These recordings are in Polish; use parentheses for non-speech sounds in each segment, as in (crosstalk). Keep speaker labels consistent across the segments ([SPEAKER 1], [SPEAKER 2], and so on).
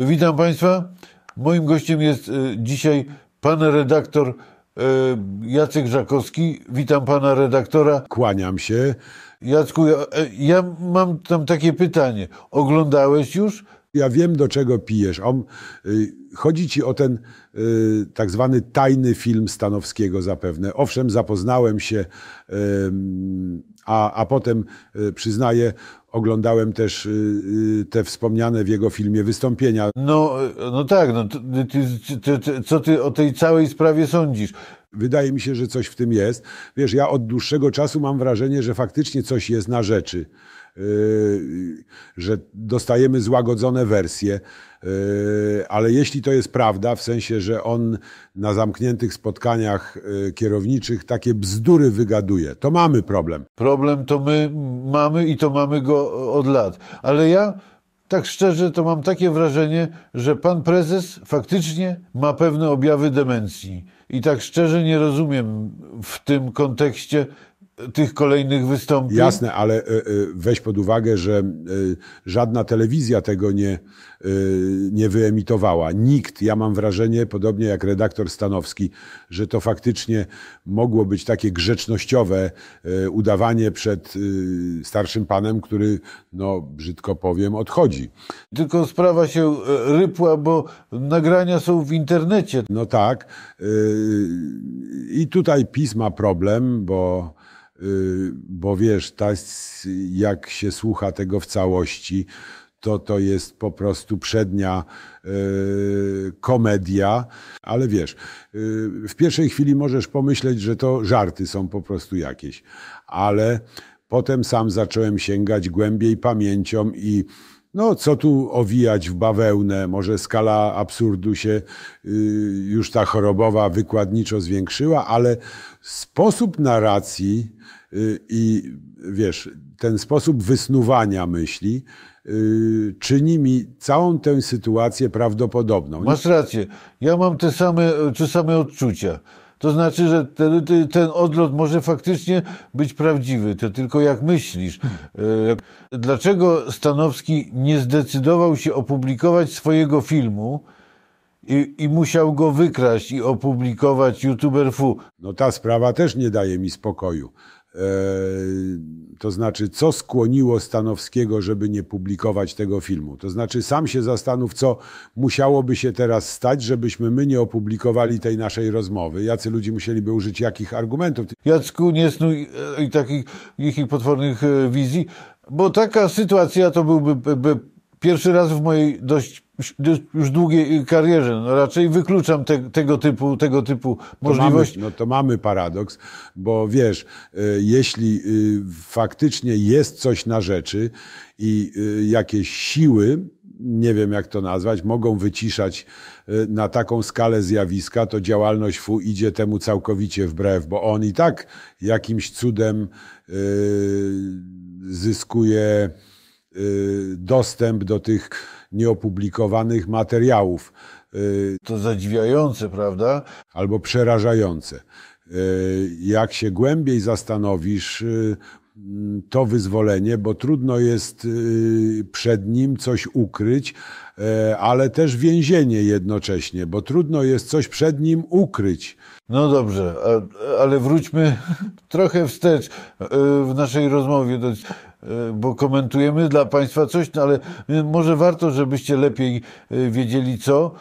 [SPEAKER 1] Witam Państwa. Moim gościem jest y, dzisiaj pan redaktor y, Jacek Żakowski. Witam pana redaktora. Kłaniam się. Jacku, ja, y, ja mam tam takie
[SPEAKER 2] pytanie. Oglądałeś już? Ja wiem, do czego pijesz. On, chodzi ci o ten tak zwany tajny film Stanowskiego zapewne. Owszem, zapoznałem się y, a, a potem y, przyznaję, oglądałem też y, y, te wspomniane w jego filmie wystąpienia.
[SPEAKER 1] No, no tak, no, ty, ty, ty, co ty o tej całej sprawie sądzisz? Wydaje mi się, że coś w tym jest.
[SPEAKER 2] Wiesz, ja od dłuższego czasu mam wrażenie, że faktycznie coś jest na rzeczy, że dostajemy złagodzone wersje. Yy, ale jeśli to jest prawda, w sensie, że on na zamkniętych spotkaniach yy, kierowniczych takie bzdury wygaduje, to mamy problem.
[SPEAKER 1] Problem to my mamy i to mamy go e, od lat. Ale ja tak szczerze to mam takie wrażenie, że pan prezes faktycznie ma pewne objawy demencji. I tak szczerze nie rozumiem w tym kontekście tych kolejnych wystąpień. Jasne,
[SPEAKER 2] ale e, e, weź pod uwagę, że e, żadna telewizja tego nie, nie wyemitowała. Nikt, ja mam wrażenie, podobnie jak redaktor Stanowski, że to faktycznie mogło być takie grzecznościowe udawanie przed starszym panem, który, no brzydko powiem, odchodzi. Tylko sprawa się rypła, bo nagrania są w internecie. No tak. I tutaj PiS ma problem, bo Y, bo wiesz, ta, jak się słucha tego w całości, to to jest po prostu przednia y, komedia, ale wiesz, y, w pierwszej chwili możesz pomyśleć, że to żarty są po prostu jakieś, ale potem sam zacząłem sięgać głębiej pamięcią i no, co tu owijać w bawełnę? Może skala absurdu się y, już ta chorobowa wykładniczo zwiększyła, ale sposób narracji y, i wiesz, ten sposób wysnuwania myśli y, czyni mi całą tę sytuację prawdopodobną. Masz rację.
[SPEAKER 1] Ja mam te same, te same odczucia. To znaczy, że ten, ten odlot może faktycznie być prawdziwy. To tylko jak myślisz. E, Dlaczego Stanowski nie zdecydował się opublikować swojego filmu i, i musiał go wykraść i opublikować YouTuber Fu? No ta sprawa też nie daje mi
[SPEAKER 2] spokoju. E, to znaczy, co skłoniło Stanowskiego, żeby nie publikować tego filmu? To znaczy, sam się zastanów, co musiałoby się teraz stać, żebyśmy my nie opublikowali tej naszej rozmowy. Jacy ludzie musieliby użyć jakich argumentów?
[SPEAKER 1] Jacku, nie snuj e, i takich ich potwornych e, wizji, bo taka sytuacja to byłby by, pierwszy raz w mojej dość już długiej y, karierze. No raczej wykluczam te, tego typu, tego typu możliwości.
[SPEAKER 2] no to mamy paradoks, bo wiesz, y, jeśli y, faktycznie jest coś na rzeczy i jakieś siły, nie wiem jak to nazwać, mogą wyciszać na taką skalę zjawiska, to działalność FU idzie temu całkowicie wbrew, bo on i tak jakimś cudem zyskuje Y, dostęp do tych nieopublikowanych materiałów. Y, to zadziwiające, prawda? Albo przerażające. Y, jak się głębiej zastanowisz, Mm, to wyzwolenie, bo trudno jest y, przed nim coś ukryć, e, ale też więzienie jednocześnie, bo
[SPEAKER 1] trudno jest coś przed nim ukryć. No dobrze, ale wróćmy (laughs) trochę wstecz e, w naszej rozmowie, e, bo komentujemy dla Państwa coś, no ale może warto, żebyście lepiej wiedzieli co.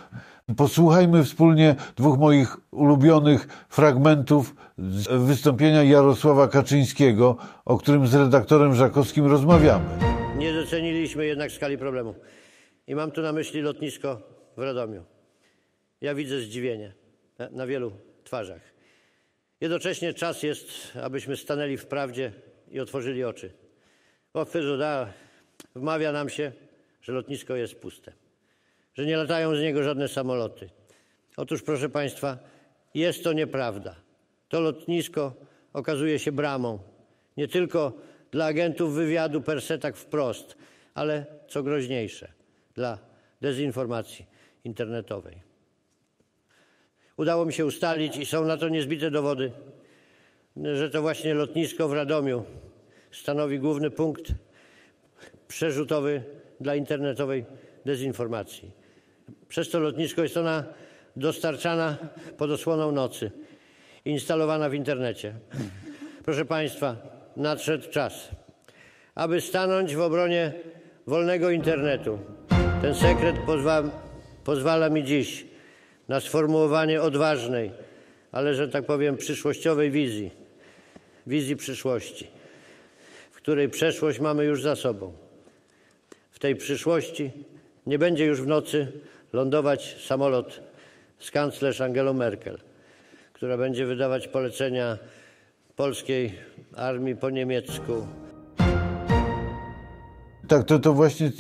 [SPEAKER 1] Posłuchajmy wspólnie dwóch moich ulubionych fragmentów z wystąpienia Jarosława Kaczyńskiego, o którym z redaktorem Żakowskim rozmawiamy.
[SPEAKER 3] Nie doceniliśmy jednak skali problemu. I mam tu na myśli lotnisko w Radomiu. Ja widzę zdziwienie na wielu twarzach. Jednocześnie czas jest, abyśmy stanęli w prawdzie i otworzyli oczy. Bo Fezuda wmawia nam się, że lotnisko jest puste że nie latają z niego żadne samoloty. Otóż, proszę Państwa, jest to nieprawda. To lotnisko okazuje się bramą nie tylko dla agentów wywiadu per se tak wprost, ale co groźniejsze, dla dezinformacji internetowej. Udało mi się ustalić i są na to niezbite dowody, że to właśnie lotnisko w Radomiu stanowi główny punkt przerzutowy dla internetowej dezinformacji. Przez to lotnisko jest ona dostarczana pod osłoną nocy, instalowana w internecie. Proszę Państwa, nadszedł czas, aby stanąć w obronie wolnego internetu. Ten sekret pozwa, pozwala mi dziś na sformułowanie odważnej, ale że tak powiem przyszłościowej wizji, wizji przyszłości, w której przeszłość mamy już za sobą. W tej przyszłości nie będzie już w nocy lądować samolot z kanclerz Angelą Merkel, która będzie wydawać polecenia polskiej armii po niemiecku.
[SPEAKER 1] Tak, to, to właśnie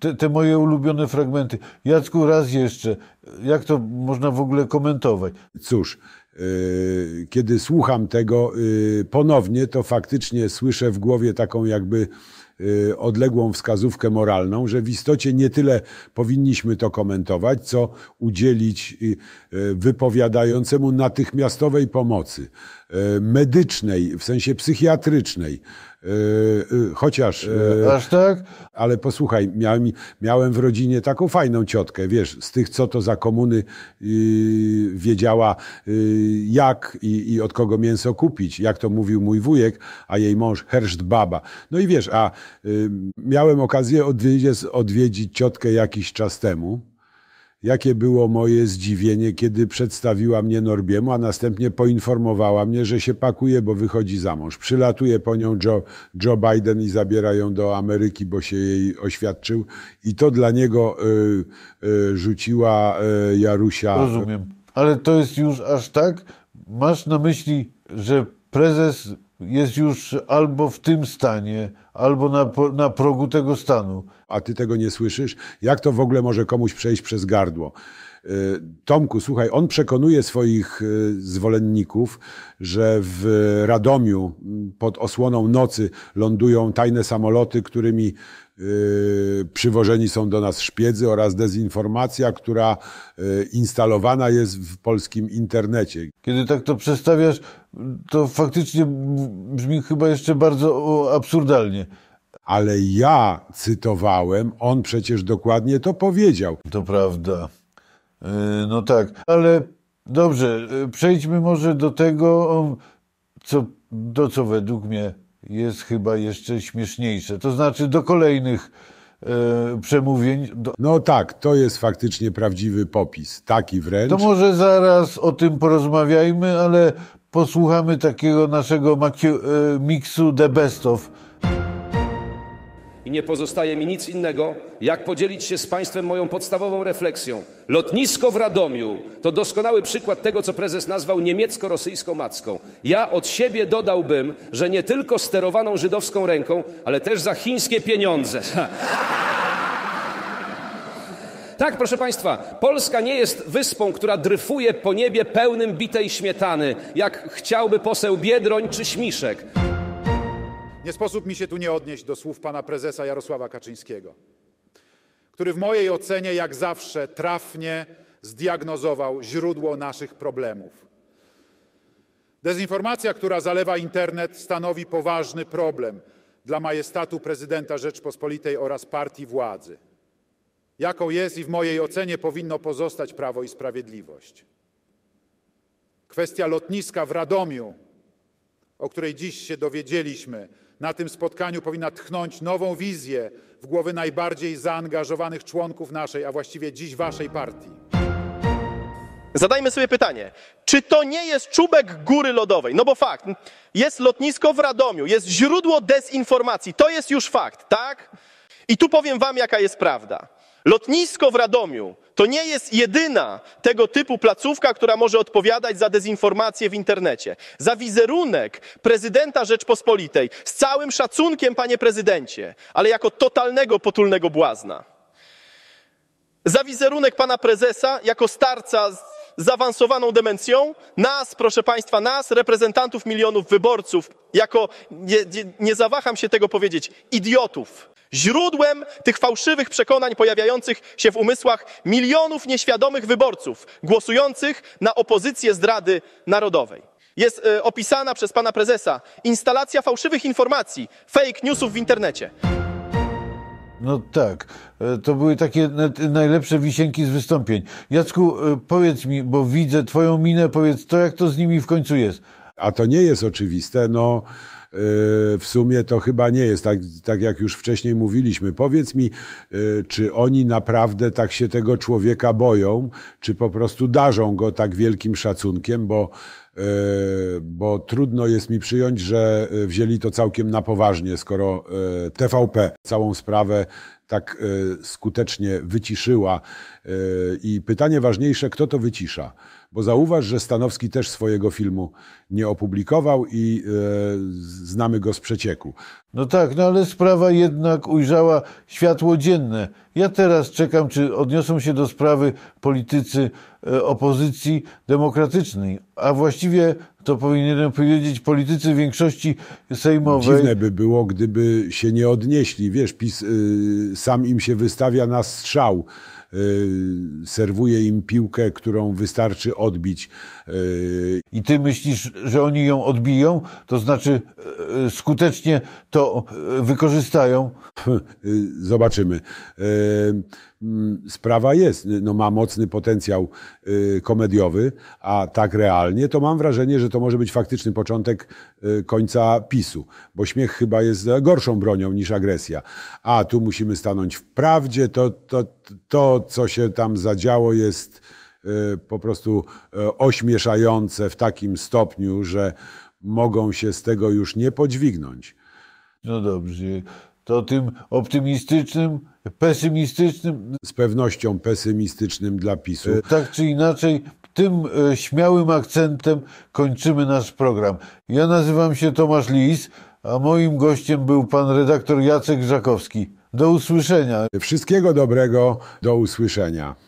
[SPEAKER 1] te, te, moje ulubione fragmenty. Jacku, raz jeszcze, jak to można w ogóle komentować? Cóż, yy, kiedy słucham tego
[SPEAKER 2] yy, ponownie, to faktycznie słyszę w głowie taką jakby Y, odległą wskazówkę moralną, że w istocie nie tyle powinniśmy to komentować, co udzielić y, y, wypowiadającemu natychmiastowej pomocy medycznej, w sensie psychiatrycznej, Y, y, chociaż... Y, aż tak? Ale posłuchaj, miałem, miałem w rodzinie taką fajną ciotkę, wiesz, z tych, co to za komuny wiedziała jak i, i od kogo mięso kupić, jak to mówił mój wujek, a jej mąż herszt baba. No i wiesz, a miałem okazję odwiedzić, odwiedzić ciotkę jakiś czas temu, jakie było moje zdziwienie, kiedy przedstawiła mnie Norbiemu, a następnie poinformowała mnie, że się pakuje, bo wychodzi za mąż. Przylatuje po nią Joe, Joe Biden i zabiera ją do Ameryki, bo się jej oświadczył. I to dla niego y, y, rzuciła y, Jarusia. Rozumiem.
[SPEAKER 1] Ale to jest już aż tak? Masz na myśli, że prezes jest już albo w tym stanie, albo na, na progu tego
[SPEAKER 2] stanu. A ty tego nie słyszysz? Jak to w ogóle może komuś przejść przez gardło? Y, Tomku, słuchaj, on przekonuje swoich y, zwolenników, że w Radomiu mm, pod osłoną nocy lądują tajne samoloty, którymi y, przywożeni są do nas szpiedzy oraz dezinformacja, która instalowana jest w polskim internecie.
[SPEAKER 1] Kiedy tak to przestawiasz, to
[SPEAKER 2] faktycznie brzmi chyba jeszcze bardzo absurdalnie. Ale ja cytowałem, on przecież dokładnie to powiedział. To prawda. E,
[SPEAKER 1] no tak, ale dobrze, e, przejdźmy może do tego, co, to co według mnie jest chyba jeszcze śmieszniejsze. To znaczy do kolejnych e, przemówień. Do... No tak, to jest faktycznie prawdziwy popis,
[SPEAKER 2] taki wręcz.
[SPEAKER 1] To może zaraz o tym porozmawiajmy, ale posłuchamy takiego naszego e, miksu The Best of.
[SPEAKER 2] I nie pozostaje mi nic innego, jak podzielić się z Państwem moją podstawową refleksją. Lotnisko w Radomiu to doskonały przykład tego, co prezes nazwał niemiecko-rosyjską macką. Ja od siebie dodałbym, że nie tylko sterowaną żydowską ręką, ale też za chińskie pieniądze. (laughs) Tak, proszę Państwa, Polska nie jest wyspą, która dryfuje po niebie pełnym bitej śmietany, jak chciałby poseł Biedroń czy Śmiszek. Nie sposób mi się tu nie odnieść do słów pana prezesa Jarosława Kaczyńskiego, który w mojej ocenie, jak zawsze, trafnie zdiagnozował źródło naszych problemów. Dezinformacja, która zalewa internet, stanowi poważny problem dla majestatu prezydenta Rzeczpospolitej oraz partii władzy jaką jest i w mojej ocenie powinno pozostać Prawo i Sprawiedliwość. Kwestia lotniska w Radomiu, o której dziś się dowiedzieliśmy, na tym spotkaniu powinna tchnąć nową wizję w głowy najbardziej zaangażowanych członków naszej, a właściwie dziś waszej partii.
[SPEAKER 4] Zadajmy sobie pytanie, czy to nie jest czubek góry lodowej? No bo fakt, jest lotnisko w Radomiu, jest źródło dezinformacji, to jest już fakt, tak? I tu powiem wam, jaka jest prawda. Lotnisko w Radomiu to nie jest jedyna tego typu placówka, która może odpowiadać za dezinformację w internecie, za wizerunek prezydenta Rzeczpospolitej. Z całym szacunkiem, panie prezydencie, ale jako totalnego potulnego błazna. Za wizerunek pana prezesa jako starca z zaawansowaną demencją, nas, proszę państwa, nas, reprezentantów milionów wyborców, jako, nie, nie, nie zawaham się tego powiedzieć, idiotów Źródłem tych fałszywych przekonań pojawiających się w umysłach milionów nieświadomych wyborców głosujących na opozycję zdrady narodowej. Jest e, opisana przez pana prezesa instalacja fałszywych informacji, fake newsów w internecie.
[SPEAKER 1] No tak, e, to były takie najlepsze wisienki z wystąpień. Jacku, e, powiedz mi, bo widzę twoją minę, powiedz to, jak to z nimi w końcu jest. A to nie jest
[SPEAKER 2] oczywiste, no... Yy, w sumie to chyba nie jest, tak, tak jak już wcześniej mówiliśmy. Powiedz mi, yy, czy oni naprawdę tak się tego człowieka boją, czy po prostu darzą go tak wielkim szacunkiem, bo yy, bo trudno jest mi przyjąć, że wzięli to całkiem na poważnie, skoro TVP całą sprawę tak skutecznie wyciszyła. I pytanie ważniejsze, kto to wycisza? Bo zauważ, że Stanowski też swojego filmu nie opublikował i
[SPEAKER 1] e, znamy go z przecieku. No tak, no ale sprawa jednak ujrzała światło dzienne. Ja teraz czekam, czy odniosą się do sprawy politycy e, opozycji demokratycznej, a właściwie to powinienem powiedzieć politycy większości sejmowej. Dziwne
[SPEAKER 2] by było, gdyby się nie odnieśli. Wiesz, PiS y, sam im się wystawia na strzał Y, serwuje im piłkę,
[SPEAKER 1] którą wystarczy odbić. Y, I ty myślisz, że oni ją odbiją? To znaczy y, skutecznie to wykorzystają?
[SPEAKER 2] Zobaczymy. Mm, sprawa jest. No, ma mocny potencjał y, komediowy, a tak realnie, to mam wrażenie, że to może być faktyczny początek y, końca PiSu, bo śmiech chyba jest gorszą bronią niż agresja. A tu musimy stanąć w prawdzie, to, to, to co się tam zadziało jest y, po prostu ośmieszające w takim stopniu, że mogą się z tego już nie podźwignąć. No dobrze to tym optymistycznym,
[SPEAKER 1] pesymistycznym. Z pewnością pesymistycznym dla PiSu. E, tak czy inaczej, tym e, śmiałym akcentem kończymy nasz program. Ja nazywam się Tomasz Lis, a moim gościem był pan redaktor Jacek Żakowski. Do usłyszenia. Wszystkiego dobrego, do usłyszenia.